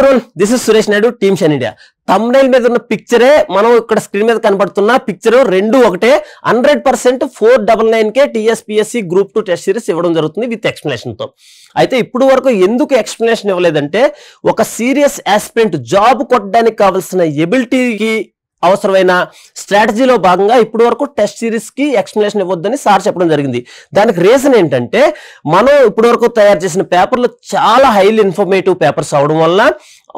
ఎవరు this is Suresh Naidu team Shine India thumbnail మీద ఉన్న పిక్చరే మనం ఇక్కడ స్క్రీన్ మీద కనబడుతున్న పిక్చర్ రెండు ఒకటే hundred percent four double nine కే TSPSC group two test series ఇవ్వడం జరుగుతుంది విత్ ఎక్స్ప్లెనేషన్తో అయితే ఇప్పుడు వరకు ఎందుకు ఎక్స్ప్లెనేషన్ ఇవ్వలేదంటే ఒక సీరియస్ ఆస్పిరెంట్ జాబ్ కొట్టడానికి కావాల్సిన ఎబిలిటీకి అవసరమైన స్ట్రాటజీలో భాగంగా ఇప్పటి వరకు టెస్ట్ సిరీస్కి ఎక్స్ప్లెనేషన్ ఇవ్వద్దని సార్ చెప్పడం జరిగింది దానికి రీజన్ ఏంటంటే మనం ఇప్పటి వరకు తయారు చేసిన పేపర్లు చాలా హైలీ ఇన్ఫర్మేటివ్ పేపర్స్ అవడం వల్ల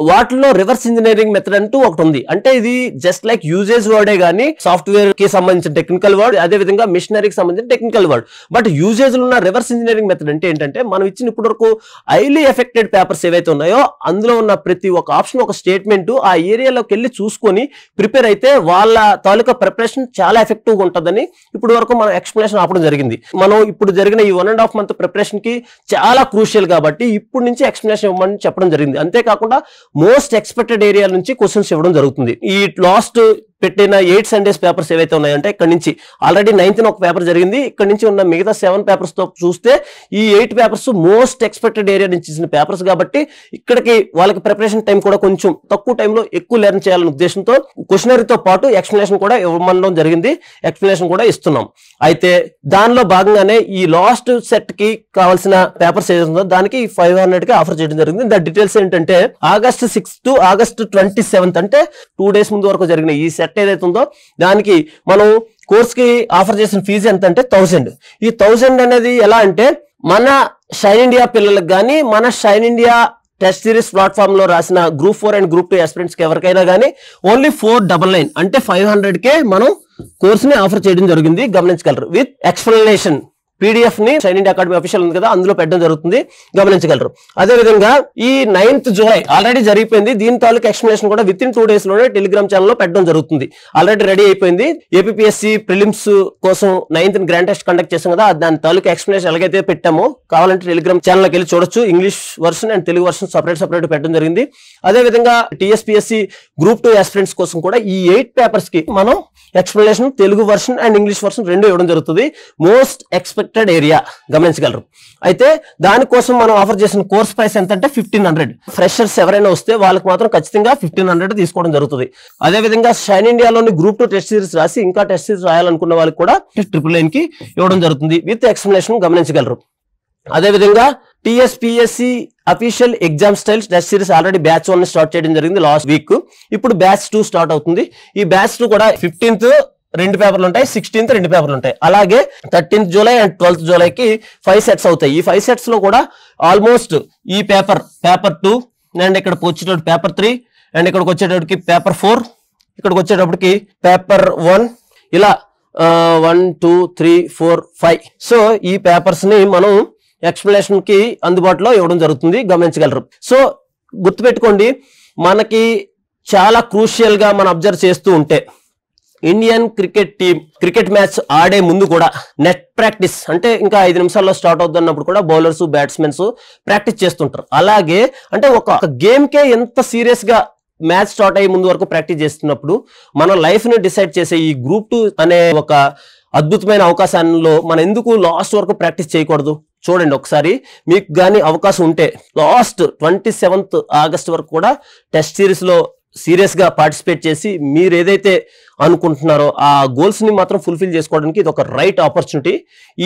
వాటిలో రివర్స్ ఇంజనీరింగ్ మెథడ్ అంటూ ఒకటి ఉంది అంటే ఇది జస్ట్ లైక్ యూజేజ్ వర్డే కానీ సాఫ్ట్వేర్ కి సంబంధించిన టెక్నికల్ వర్డ్ అదే విధంగా మిషనరీకి సంబంధించిన టెక్నికల్ వర్డ్ బట్ యూజేజ్ లో ఉన్న రివర్స్ ఇంజనీరింగ్ మెథడ్ అంటే ఏంటంటే మనం ఇచ్చిన ఇప్పటి వరకు హైలీ ఎఫెక్టెడ్ పేపర్స్ ఏవైతే ఉన్నాయో అందులో ఉన్న ప్రతి ఒక ఆప్షన్ ఒక స్టేట్మెంట్ ఆ ఏరియాలోకి వెళ్ళి చూసుకొని ప్రిపేర్ అయితే వాళ్ళ తాలూకా ప్రిపరేషన్ చాలా ఎఫెక్టివ్ గా ఉంటుందని ఇప్పటి వరకు మనం ఎక్స్ప్లెనేషన్ ఆపడం జరిగింది మనం ఇప్పుడు జరిగిన ఈ one and half month preparation కి చాలా క్రూషియల్ కాబట్టి ఇప్పుడు నుంచి ఎక్స్ప్లెనేషన్ ఇవ్వమని చెప్పడం జరిగింది అంతేకాకుండా మోస్ట్ ఎక్స్పెక్టెడ్ ఏరియా నుంచి క్వశ్చన్స్ ఇవ్వడం జరుగుతుంది ఈ లాస్ట్ పెట్టిన ఎయిట్ సండేస్ పేపర్స్ ఏవైతే ఉన్నాయంటే ఇక్కడ నుంచి ఆల్రెడీ నైన్త్ ఒక పేపర్ జరిగింది ఇక్కడ నుంచి ఉన్న మిగతా సెవెన్ పేపర్స్తో చూస్తే ఈ eight papers most expected area నుంచి ఇచ్చిన పేపర్స్ కాబట్టి ఇక్కడికి వాళ్ళకి ప్రిపరేషన్ టైం కూడా కొంచెం తక్కువ టైంలో ఎక్కువ లెర్న్ చేయాలనే ఉద్దేశంతో క్వశ్చనరీతో పాటు ఎక్స్ప్లెనేషన్ కూడా ఇవ్వమనడం జరిగింది ఎక్స్ప్లెనేషన్ కూడా ఇస్తున్నాం అయితే దానిలో భాగంగానే ఈ లాస్ట్ సెట్ కి కావాల్సిన పేపర్స్ ఏదైతే దానికి ఫైవ్ హండ్రెడ్ కి ఆఫర్ చేయడం జరిగింది దాని డీటెయిల్స్ ఏంటంటే ఆగస్ట్ సిక్స్త్ ఆగస్ట్ ట్వంటీ అంటే టూ డేస్ ముందు వరకు జరిగిన ఈ సెట్ నెట్ ఏదైతే ఉందో దానికి మనం కోర్స్కి ఆఫర్ చేసిన ఫీజు ఎంత అంటే థౌసండ్ ఈ థౌసండ్ అనేది ఎలా అంటే మన షైన్ ఇండియా పిల్లలకు కానీ మన Shine India test series platform లో రాసిన group four and group two కి ఎవరికైనా కానీ ఓన్లీ ఫోర్ డబల్ నైన్ అంటే ఫైవ్ హండ్రెడ్కే మనం కోర్స్ని ఆఫర్ చేయడం జరిగింది గమనించగలరు విత్ ఎక్స్ప్లెనేషన్ ని సైన్ ఇండియా అకాడమీ అఫీషియల్ ఉంది కదా అందులో పెట్టడం జరుగుతుంది గమనించగలరు అదేవిధంగా ఈ నైన్త్ జూలై ఆల్రెడీ జరిగిపోయింది దీని తాలూకు ఎక్స్ప్లెనేషన్ కూడా విత్ ఇన్ టూ డేస్ లోనే టెలిగ్రామ్ ఛానల్లో పెట్టడం జరుగుతుంది ఆల్రెడీ రెడీ అయిపోయింది ఏపీఎస్సి ప్రిలిమ్స్ కోసం నైన్త్ గ్రాండ్ టెస్ట్ కండక్ట్ చేసాం కదా దాని తాలూకు ఎక్స్ప్లెనేషన్ ఎలాగైతే పెట్టామో కావాలంటే టెలిగ్రామ్ ఛానల్కి వెళ్ళి చూడొచ్చు English version and Telugu version separate separate పెట్టడం జరిగింది అదేవిధంగా టీఎస్పీఎస్సి గ్రూప్ టూ ఎస్పిరెంట్స్ కోసం కూడా ఈ ఎయిట్ పేపర్స్ కి మనం explanation Telugu version and English version రెండు ఇవ్వడం జరుగుతుంది మోస్ట్ ఎక్స్పెక్ట్ రెస్ట్రిక్టెడ్ ఏరియా గమనించగలరు అయితే దానికోసం మనం ఆఫర్ చేసిన కోర్స్ ప్రైస్ ఎంత అంటే ఫిఫ్టీన్ హండ్రెడ్ ఫ్రెషర్స్ ఎవరైనా వస్తే వాళ్ళకి మాత్రం ఖచ్చితంగా ఫిఫ్టీన్ హండ్రెడ్ తీసుకోవడం జరుగుతుంది అదేవిధంగా షైన్ ఇండియాలోని గ్రూప్ టూ టెస్ట్ సిరీస్ రాసి ఇంకా టెస్ట్ సిరీస్ రాయాలనుకున్న వాళ్ళకి కూడా ట్రిపుల్ కి ఇవ్వడం జరుగుతుంది విత్ ఎక్స్ప్లెనేషన్ గమనించగలరు అదేవిధంగా TSPSC official exam styles test series already batch one start చేయడం జరిగింది లాస్ట్ వీక్ ఇప్పుడు బ్యాచ్ టూ స్టార్ట్ అవుతుంది ఈ బ్యాచ్ టూ కూడా ఫిఫ్టీన్త్ రెండు పేపర్లు ఉంటాయి సిక్స్టీన్త్ రెండు పేపర్లు ఉంటాయి అలాగే థర్టీన్త్ జూలై అండ్ ట్వెల్త్ జూలైకి ఫైవ్ సెట్స్ అవుతాయి ఈ ఫైవ్ సెట్స్ లో కూడా ఆల్మోస్ట్ ఈ పేపర్ పేపర్ టూ అండ్ ఇక్కడికి వచ్చేటప్పుడు పేపర్ త్రీ అండ్ ఇక్కడికి వచ్చేటప్పటికి పేపర్ ఫోర్ ఇక్కడికి వచ్చేటప్పటికి పేపర్ వన్ ఇలా one two three four five so ఈ పేపర్స్ ని మనం ఎక్స్ప్లెనేషన్ కి అందుబాటులో ఇవ్వడం జరుగుతుంది గమనించగలరు సో గుర్తుపెట్టుకోండి మనకి చాలా క్రూషియల్ గా మనం అబ్జర్వ్ చేస్తూ ఉంటే Indian cricket team cricket match ఆడే ముందు కూడా నెట్ ప్రాక్టీస్ అంటే ఇంకా ఐదు నిమిషాల్లో స్టార్ట్ అవుతున్నప్పుడు కూడా బౌలర్స్ బ్యాట్స్మెన్స్ ప్రాక్టీస్ చేస్తుంటారు అలాగే అంటే ఒక గేమ్కే ఎంత సీరియస్గా మ్యాచ్ స్టార్ట్ అయ్యే ముందు వరకు ప్రాక్టీస్ చేస్తున్నప్పుడు మన లైఫ్ని డిసైడ్ చేసే ఈ గ్రూప్ టూ అనే ఒక అద్భుతమైన అవకాశాల్లో మనం ఎందుకు లాస్ట్ వరకు ప్రాక్టీస్ చేయకూడదు చూడండి ఒకసారి మీకు కానీ అవకాశం ఉంటే లాస్ట్ ట్వంటీ సెవెంత్ ఆగస్ట్ వరకు కూడా టెస్ట్ సిరీస్లో సీరియస్గా పార్టిసిపేట్ చేసి మీరు ఏదైతే అనుకుంటున్నారో ఆ గోల్స్ని మాత్రం ఫుల్ఫిల్ చేసుకోవడానికి ఇది ఒక రైట్ ఆపర్చునిటీ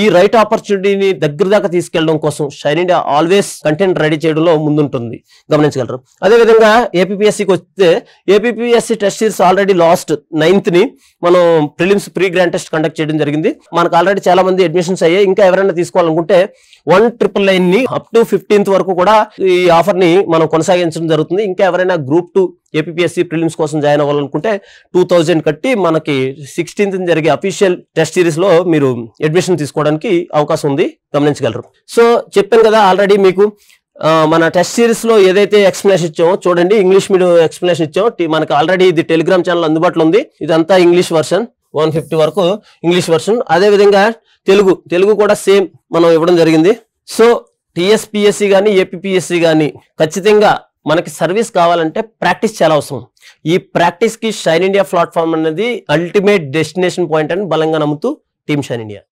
ఈ రైట్ ఆపర్చునిటీని దగ్గర దాకా తీసుకెళ్లడం కోసం Shine India always content ready చేయడంలో ముందుంటుంది గమనించగలరు అదేవిధంగా ఏపీఎస్సికి వస్తే APSC test series already last నైన్త్ని మనం prelims pre grand test conduct చేయడం జరిగింది మనకు ఆల్రెడీ చాలా మంది అడ్మిషన్స్ అయ్యాయి ఇంకా ఎవరైనా తీసుకోవాలనుకుంటే వన్ ట్రిపుల్ నైన్ ని అప్ టు ఫిఫ్టీన్త్ వరకు కూడా ఈ ఆఫర్ ని మనం కొనసాగించడం జరుగుతుంది ఇంకా ఎవరైనా గ్రూప్ టూ ఏపీఎస్సి ప్రిలిమ్స్ కోసం జాయిన్ అవ్వాలనుకుంటే టూ థౌజండ్ బట్టి మనకి సిక్స్టీన్త్ జరిగే అఫీషియల్ టెస్ట్ సిరీస్లో మీరు అడ్మిషన్ తీసుకోవడానికి అవకాశం ఉంది గమనించగలరు సో చెప్పాను కదా ఆల్రెడీ మీకు మన టెస్ట్ సిరీస్లో ఏదైతే ఎక్స్ప్లెనేషన్ ఇచ్చామో చూడండి ఇంగ్లీష్ మీడియం ఎక్స్ప్లెనేషన్ ఇచ్చామో మనకి ఆల్రెడీ ఇది టెలిగ్రామ్ ఛానల్ అందుబాటులో ఉంది ఇదంతా ఇంగ్లీష్ వర్షన్ వన్ ఫిఫ్టీ వరకు ఇంగ్లీష్ వర్షన్ అదేవిధంగా తెలుగు తెలుగు కూడా సేమ్ మనం ఇవ్వడం జరిగింది సో టీఎస్పిఎస్సి కానీ ఏపీఎస్సి కానీ ఖచ్చితంగా మనకి సర్వీస్ కావాలంటే ప్రాక్టీస్ చాలా అవసరం ఈ ప్రాక్టీస్కి షైన్ ఇండియా ప్లాట్ఫామ్ అనేది అల్టిమేట్ డెస్టినేషన్ పాయింట్ అని బలంగా నమ్ముతూ టీమ్ షైన్ ఇండియా